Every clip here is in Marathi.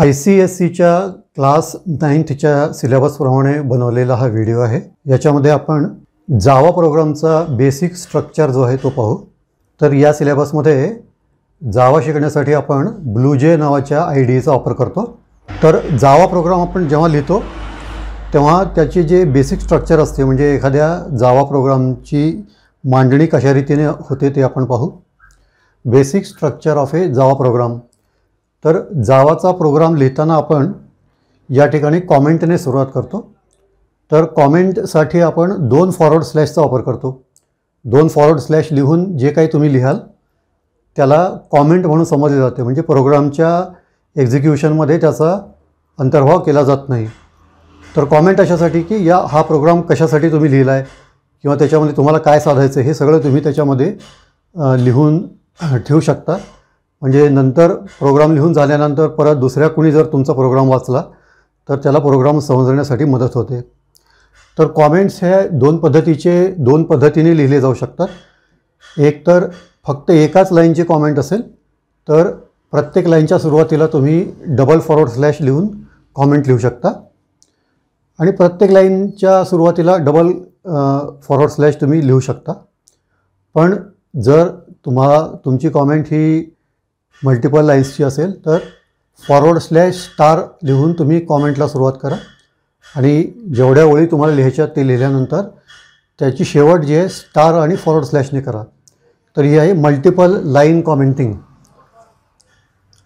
आय सी एस सीच्या क्लास नाईन्थच्या सिलेबसप्रमाणे बनवलेला हा व्हिडिओ आहे याच्यामध्ये आपण जावा प्रोग्रामचा बेसिक स्ट्रक्चर जो आहे तो पाहू तर या सिलेबसमध्ये जावा शिकण्यासाठी आपण जे नावाच्या आय डीचा वापर करतो तर जावा प्रोग्राम आपण जेव्हा लिहितो तेव्हा त्याचे जे बेसिक स्ट्रक्चर असते म्हणजे एखाद्या जावा प्रोग्रामची मांडणी कशा रीतीने होते ते आपण पाहू basic structure of a Java program तर जावाचा प्रोग्राम लिहिताना आपण या ठिकाणी कॉमेंटने सुरुवात करतो तर कॉमेंटसाठी आपण दोन फॉरवर्ड स्लॅशचा वापर करतो दोन फॉरवर्ड स्लॅश लिहून जे काही तुम्ही लिहाल त्याला कॉमेंट म्हणून समजले जाते म्हणजे प्रोग्रामच्या एक्झिक्युशनमध्ये त्याचा अंतर्भाव केला जात नाही तर कॉमेंट अशासाठी की या हा प्रोग्राम कशासाठी तुम्ही लिहिला आहे किंवा त्याच्यामध्ये तुम्हाला काय साधायचं हे सगळं तुम्ही त्याच्यामध्ये लिहून ठेवू शकता म्हणजे नंतर प्रोग्राम लिहून झाल्यानंतर परत दुसऱ्या कुणी जर तुमचा प्रोग्राम वाचला तर त्याला प्रोग्राम समजण्यासाठी मदत होते तर कॉमेंट्स हे दोन पद्धतीचे दोन पद्धतीने लिहिले जाऊ शकतात एक तर फक्त एकाच लाईनचे कॉमेंट असेल तर प्रत्येक लाईनच्या सुरुवातीला तुम्ही डबल फॉरवर्ड स्लॅश लिहून कॉमेंट लिहू शकता आणि प्रत्येक लाईनच्या सुरुवातीला डबल फॉरवर्ड स्लॅश तुम्ही लिहू शकता पण जर तुम्हाला तुमची कॉमेंट ही मल्टिपल लाईन्सची असेल तर फॉरवर्ड स्लॅश स्टार लिहून तुम्ही कॉमेंटला सुरुवात करा आणि जेवढ्या ओळी तुम्हाला लिहायच्या ते लिहिल्यानंतर त्याची शेवट जी आहे स्टार आणि फॉरवर्ड स्लॅशने करा तर ही आहे मल्टिपल लाईन कॉमेंटिंग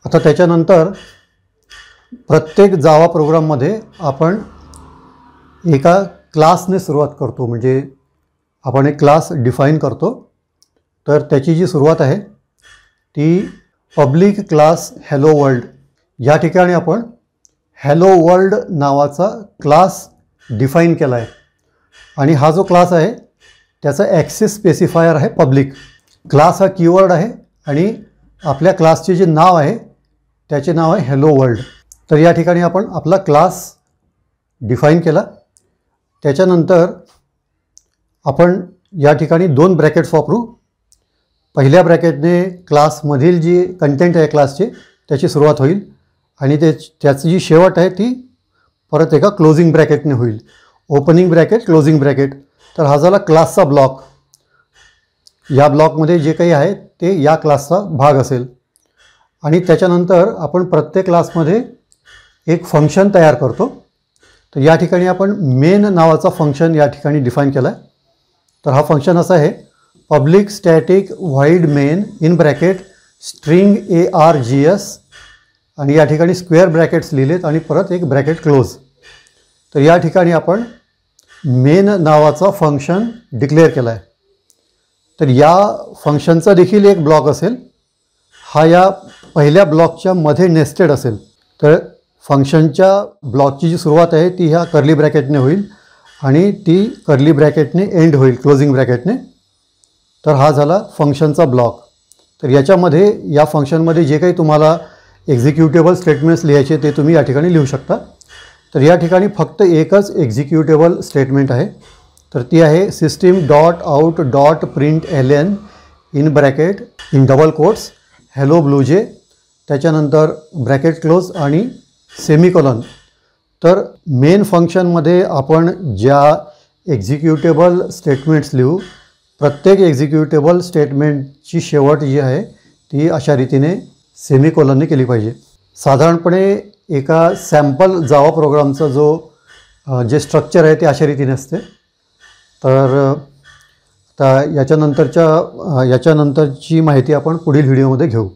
आता त्याच्यानंतर प्रत्येक जावा प्रोग्राममध्ये आपण एका क्लासने सुरुवात करतो म्हणजे आपण एक क्लास डिफाईन करतो तर त्याची जी सुरुवात आहे ती पब्लिक क्लास हॅलो वर्ल्ड या ठिकाणी आपण हॅलो वर्ल्ड नावाचा क्लास डिफाईन केला आहे आणि हा जो क्लास आहे त्याचा ॲक्सेस स्पेसिफायर आहे पब्लिक क्लास हा कीवर्ड आहे आणि आपल्या क्लासचे जे नाव आहे त्याचे नाव आहे हॅलो वर्ल्ड तर या ठिकाणी आपण आपला क्लास डिफाईन केला त्याच्यानंतर आपण या ठिकाणी दोन ब्रॅकेट्स वापरू पहिल्या ब्रॅकेटने क्लासमधील जी कंटेंट आहे क्लासची त्याची सुरुवात होईल आणि ते त्याची जी शेवट आहे ती परत एका क्लोजिंग ब्रॅकेटने होईल ओपनिंग ब्रॅकेट क्लोजिंग ब्रॅकेट तर हा झाला क्लासचा ब्लॉक या ब्लॉकमध्ये जे काही आहे ते या क्लासचा भाग असेल आणि त्याच्यानंतर आपण प्रत्येक क्लासमध्ये एक फंक्शन तयार करतो तर या ठिकाणी आपण मेन नावाचा फंक्शन या ठिकाणी डिफाईन केला आहे तर हा फंक्शन असा आहे public static void main in bracket string A R G S आणि या ठिकाणी स्क्वेअर ब्रॅकेट्स लिहिलेत आणि परत एक ब्रॅकेट क्लोज तर या ठिकाणी आपण मेन नावाचा फंक्शन डिक्लेअर केला आहे तर या फंक्शनचा देखील एक ब्लॉक असेल हा या पहिल्या ब्लॉकच्या मध्ये नेस्टेड असेल तर फंक्शनच्या ब्लॉकची जी सुरुवात आहे ती ह्या कर्ली ब्रॅकेटने होईल आणि ती कर्ली ब्रॅकेटने एंड होईल क्लोजिंग ब्रॅकेटने तर हा झाला फंक्शनचा ब्लॉक तर याच्यामध्ये या फंक्शनमध्ये जे काही तुम्हाला एक्झिक्युटेबल स्टेटमेंट्स लिहायचे ते तुम्ही या ठिकाणी लिहू शकता तर या ठिकाणी फक्त एकच एक्झिक्युटेबल स्टेटमेंट आहे तर ती आहे system dot out dot print L N in bracket in double quotes hello BlueJ त्याच्यानंतर ब्रॅकेट क्लोज आणि सेमिकॉलन तर मेन फंक्शनमध्ये आपण ज्या एक्झिक्युटेबल स्टेटमेंट्स लिहू प्रत्येक एक्झिक्युटेबल स्टेटमेंटची शेवट जी आहे ती अशा रीतीने सेमिकोलनने केली पाहिजे साधारणपणे एका सॅम्पल जावा प्रोग्रामचा जो जे स्ट्रक्चर आहे ते अशा रीतीने असते तर आता याच्यानंतरच्या याच्यानंतरची माहिती आपण पुढील व्हिडिओमध्ये घेऊ